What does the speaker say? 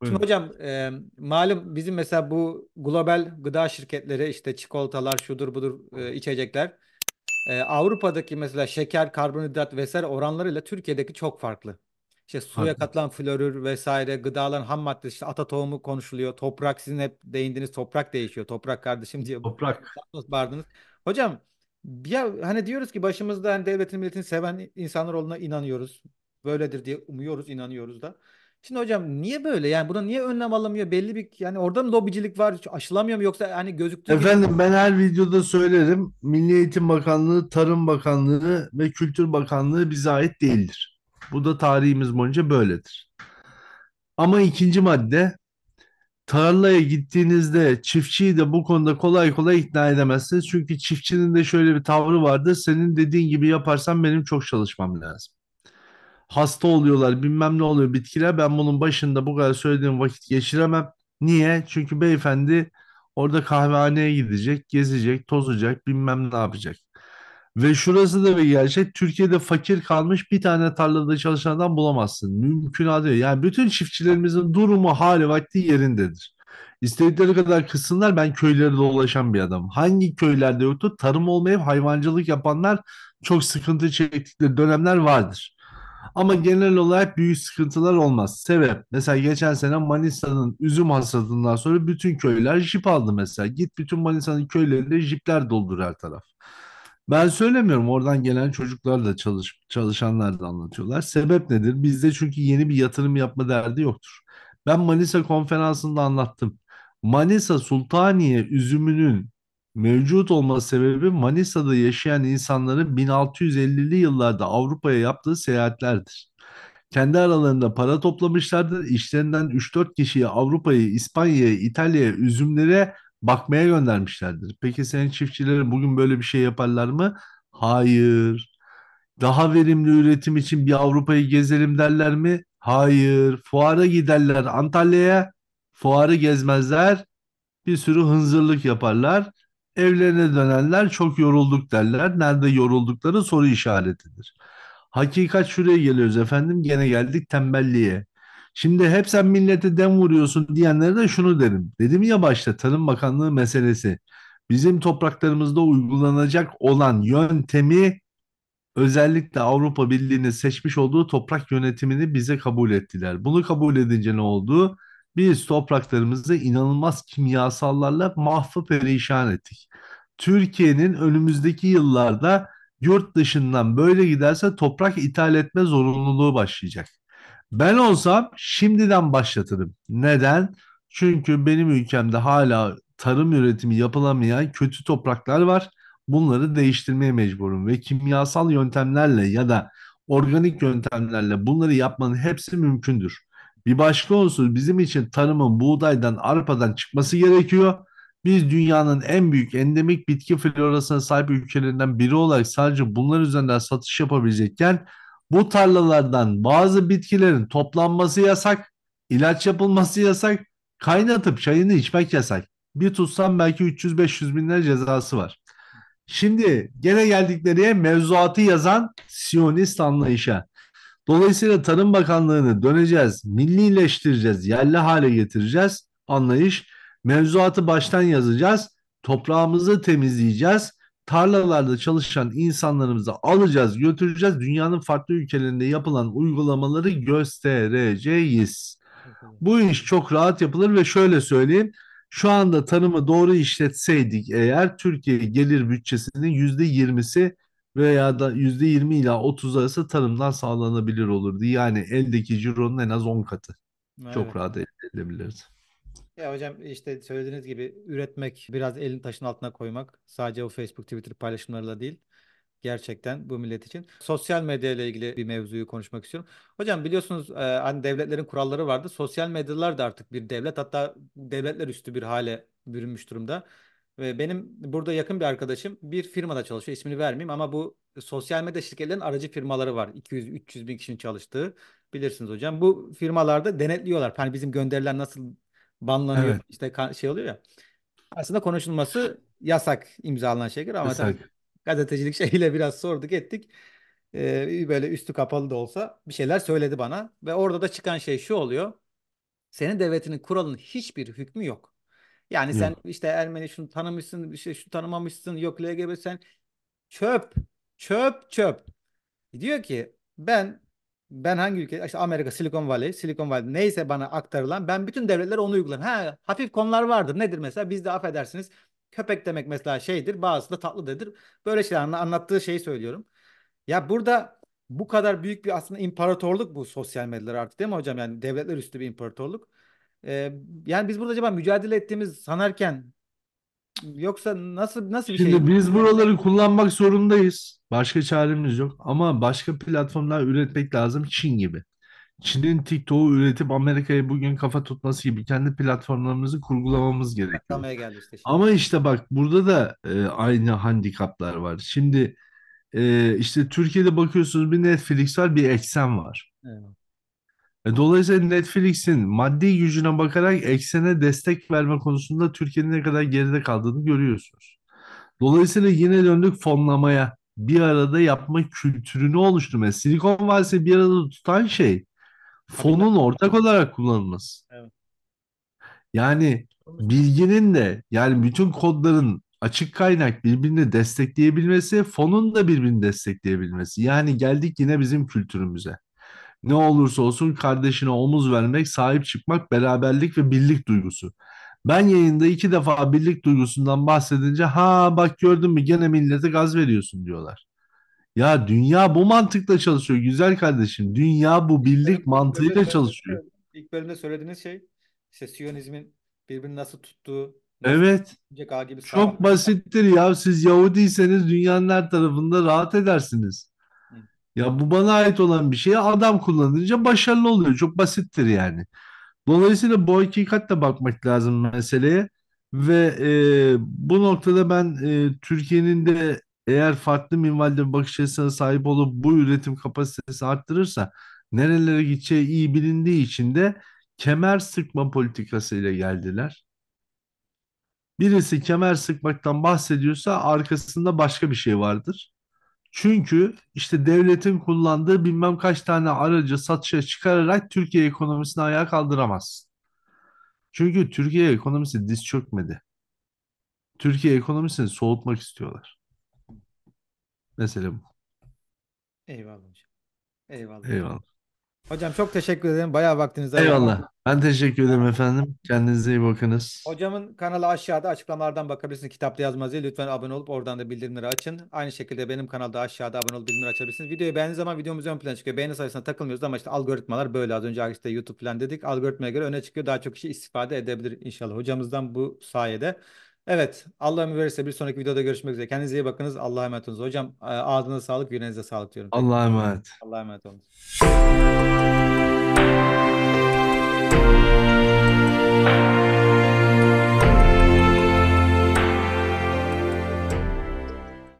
Buyurun. Şimdi hocam e, malum bizim mesela bu global gıda şirketleri işte çikolatalar şudur budur e, içecekler. E, Avrupa'daki mesela şeker, karbonhidrat vesaire oranlarıyla Türkiye'deki çok farklı. İşte suya Farklı. katılan florür vesaire gıdaların ham maddesi işte ata tohumu konuşuluyor. Toprak sizin hep değindiğiniz toprak değişiyor. Toprak kardeşim diye Toprak. bağırdınız. Hocam ya hani diyoruz ki başımızda hani devletin milletini seven insanlar olduğuna inanıyoruz. Böyledir diye umuyoruz, inanıyoruz da. Şimdi hocam niye böyle? Yani buna niye önlem alamıyor? Belli bir yani orada mı lobicilik var? Aşılamıyor mu yoksa hani gözüktüğü Efendim gibi... ben her videoda söylerim. Milli Eğitim Bakanlığı, Tarım Bakanlığı ve Kültür Bakanlığı bize ait değildir. Bu da tarihimiz boyunca böyledir. Ama ikinci madde tarlaya gittiğinizde çiftçiyi de bu konuda kolay kolay ikna edemezsiniz. Çünkü çiftçinin de şöyle bir tavrı vardır. Senin dediğin gibi yaparsan benim çok çalışmam lazım hasta oluyorlar bilmem ne oluyor bitkiler. Ben bunun başında bu kadar söylediğim vakit geçiremem. Niye? Çünkü beyefendi orada kahvehaneye gidecek, gezecek, tozacak, bilmem ne yapacak. Ve şurası da bir gerçek. Türkiye'de fakir kalmış bir tane tarlada çalışan adam bulamazsın. Mümkün değil. Yani bütün çiftçilerimizin durumu hali vakti yerindedir. İstedikleri kadar kısınlar ben köylere dolaşan bir adam. Hangi köylerde yoktu? Tarım olmayıp hayvancılık yapanlar çok sıkıntı çektikleri dönemler vardır. Ama genel olarak büyük sıkıntılar olmaz. Sebep mesela geçen sene Manisa'nın üzüm hasadından sonra bütün köyler jip aldı mesela. Git bütün Manisa'nın köylerinde jipler doldur her taraf. Ben söylemiyorum oradan gelen çocuklar da çalış, çalışanlar da anlatıyorlar. Sebep nedir? Bizde çünkü yeni bir yatırım yapma derdi yoktur. Ben Manisa konferansında anlattım. Manisa Sultaniye üzümünün mevcut olma sebebi Manisa'da yaşayan insanların 1650'li yıllarda Avrupa'ya yaptığı seyahatlerdir. Kendi aralarında para toplamışlardır. İşlerinden 3-4 kişiyi Avrupa'yı, İspanya'ya, İtalya'ya, üzümlere bakmaya göndermişlerdir. Peki senin çiftçilerin bugün böyle bir şey yaparlar mı? Hayır. Daha verimli üretim için bir Avrupa'yı gezelim derler mi? Hayır. Fuara giderler Antalya'ya. Fuarı gezmezler. Bir sürü hınzırlık yaparlar Evlerine dönenler çok yorulduk derler. Nerede yoruldukları soru işaretidir. Hakikat şuraya geliyoruz efendim. Gene geldik tembelliğe. Şimdi hep sen millete dem vuruyorsun diyenlere de şunu derim. Dedim ya başta Tarım Bakanlığı meselesi. Bizim topraklarımızda uygulanacak olan yöntemi özellikle Avrupa Birliği'nin seçmiş olduğu toprak yönetimini bize kabul ettiler. Bunu kabul edince ne oldu? Biz topraklarımızı inanılmaz kimyasallarla mahvı perişan ettik. Türkiye'nin önümüzdeki yıllarda yurt dışından böyle giderse toprak ithal etme zorunluluğu başlayacak. Ben olsam şimdiden başlatırım. Neden? Çünkü benim ülkemde hala tarım üretimi yapılamayan kötü topraklar var. Bunları değiştirmeye mecburum ve kimyasal yöntemlerle ya da organik yöntemlerle bunları yapmanın hepsi mümkündür. Bir başka unsur bizim için tarımın buğdaydan, arpadan çıkması gerekiyor biz dünyanın en büyük endemik bitki florasına sahip ülkelerinden biri olarak sadece bunlar üzerinden satış yapabilecekken bu tarlalardan bazı bitkilerin toplanması yasak, ilaç yapılması yasak, kaynatıp çayını içmek yasak. Bir tutsam belki 300-500 binler cezası var. Şimdi gene geldikleri mevzuatı yazan Siyonist anlayışa. Dolayısıyla Tarım Bakanlığı'nı döneceğiz, millileştireceğiz, yerli hale getireceğiz anlayış. Mevzuatı baştan yazacağız. Toprağımızı temizleyeceğiz. Tarlalarda çalışan insanlarımızı alacağız, götüreceğiz. Dünyanın farklı ülkelerinde yapılan uygulamaları göstereceğiz. Bu iş çok rahat yapılır ve şöyle söyleyeyim. Şu anda tarımı doğru işletseydik eğer Türkiye gelir bütçesinin yüzde yirmisi veya da yüzde yirmi ila otuz arası tarımdan sağlanabilir olurdu. Yani eldeki cironun en az on katı. Evet. Çok rahat edilebilirdi. Ya hocam işte söylediğiniz gibi üretmek, biraz elin taşın altına koymak. Sadece o Facebook, Twitter paylaşımlarıyla değil. Gerçekten bu millet için. Sosyal medya ile ilgili bir mevzuyu konuşmak istiyorum. Hocam biliyorsunuz e, hani devletlerin kuralları vardı. Sosyal medyalar da artık bir devlet hatta devletler üstü bir hale bürünmüş durumda. Ve benim burada yakın bir arkadaşım bir firmada çalışıyor. İsmini vermeyeyim ama bu sosyal medya şirketlerinin aracı firmaları var. 200-300 bin kişinin çalıştığı bilirsiniz hocam. Bu firmalarda denetliyorlar. Hani bizim gönderiler nasıl banlanıyor. Evet. İşte şey oluyor ya. Aslında konuşulması yasak imzalanan şeyler ama yasak. gazetecilik şeyiyle biraz sorduk ettik. Ee, böyle üstü kapalı da olsa bir şeyler söyledi bana ve orada da çıkan şey şu oluyor. Senin devletinin kuralının hiçbir hükmü yok. Yani sen işte Ermeni şunu tanımışsın, bir şey şu tanımamışsın, yok LGBT sen çöp, çöp, çöp. Diyor ki ben ben hangi ülke işte Amerika Silikon Valley, Silikon Valley neyse bana aktarılan ben bütün devletlere onu uygularım. Ha hafif konular vardır. Nedir mesela? Bizde affedersiniz köpek demek mesela şeydir. Bazısı da dedir. Böyle şeyler anlattığı şeyi söylüyorum. Ya burada bu kadar büyük bir aslında imparatorluk bu sosyal medyalar artık değil mi hocam? Yani devletler üstü bir imparatorluk. Ee, yani biz burada acaba mücadele ettiğimiz sanarken Yoksa nasıl nasıl bir şey Şimdi şey? biz buraları kullanmak zorundayız. Başka çaremiz yok. Ama başka platformlar üretmek lazım Çin gibi. Çin'in TikTok'u üretip Amerika'ya bugün kafa tutması gibi kendi platformlarımızı kurgulamamız gerekiyor. Geldi işte şimdi. Ama işte bak burada da e, aynı handikaplar var. Şimdi e, işte Türkiye'de bakıyorsunuz bir Netflix var bir Eksen var. Evet. E, dolayısıyla Netflix'in maddi gücüne bakarak eksene destek verme konusunda Türkiye'nin ne kadar geride kaldığını görüyorsunuz. Dolayısıyla yine döndük fonlamaya. Bir arada yapma kültürünü oluşturmaya. Silikon Vadisi bir arada tutan şey fonun ortak olarak kullanılması. Evet. Yani bilginin de yani bütün kodların açık kaynak birbirini destekleyebilmesi, fonun da birbirini destekleyebilmesi. Yani geldik yine bizim kültürümüze. Ne olursa olsun kardeşine omuz vermek, sahip çıkmak, beraberlik ve birlik duygusu. Ben yayında iki defa birlik duygusundan bahsedince ha bak gördün mü gene millete gaz veriyorsun diyorlar. Ya dünya bu mantıkla çalışıyor güzel kardeşim. Dünya bu birlik evet, mantığıyla çalışıyor. İlk bölümde söylediğiniz şey işte Siyonizmin birbirini nasıl tuttuğu, Evet. Gibi Çok basittir ya. Siz Yahudiyseniz dünyanın her tarafında rahat edersiniz. Ya bu bana ait olan bir şeye adam kullanınca başarılı oluyor. Çok basittir yani. Dolayısıyla bu hakikatle bakmak lazım meseleye. Ve e, bu noktada ben e, Türkiye'nin de eğer farklı minvalde bir bakış açısına sahip olup bu üretim kapasitesi arttırırsa nerelere gideceği iyi bilindiği için de kemer sıkma politikasıyla geldiler. Birisi kemer sıkmaktan bahsediyorsa arkasında başka bir şey vardır. Çünkü işte devletin kullandığı bilmem kaç tane aracı satışa çıkararak Türkiye ekonomisini ayağa kaldıramaz. Çünkü Türkiye ekonomisi diz çökmedi. Türkiye ekonomisini soğutmak istiyorlar. Mesela bu. Eyvallah hocam. Eyvallah. Eyvallah. Hocam çok teşekkür ederim. Bayağı vaktiniz var. Eyvallah. Ben teşekkür ederim efendim. Kendinize iyi bakınız. Hocamın kanalı aşağıda açıklamalardan bakabilirsiniz. Kitapta yazmaz lütfen abone olup oradan da bildirimleri açın. Aynı şekilde benim kanalda aşağıda abone olup bildirimleri açabilirsiniz. Videoyu beğendiğiniz zaman videomuz ön plana çıkıyor. Beğeni sayısına takılmıyoruz ama işte algoritmalar böyle. Az önce işte YouTube falan dedik. Algoritmaya göre öne çıkıyor. Daha çok kişi istifade edebilir inşallah. Hocamızdan bu sayede. Evet. Allah ömür verirse bir sonraki videoda görüşmek üzere. Kendinize iyi bakınız. Allah'a emanet olunuz. Hocam e, ağzınıza sağlık, yüreğinize sağlık diyorum. Allah'a emanet. Allah'a emanet olun.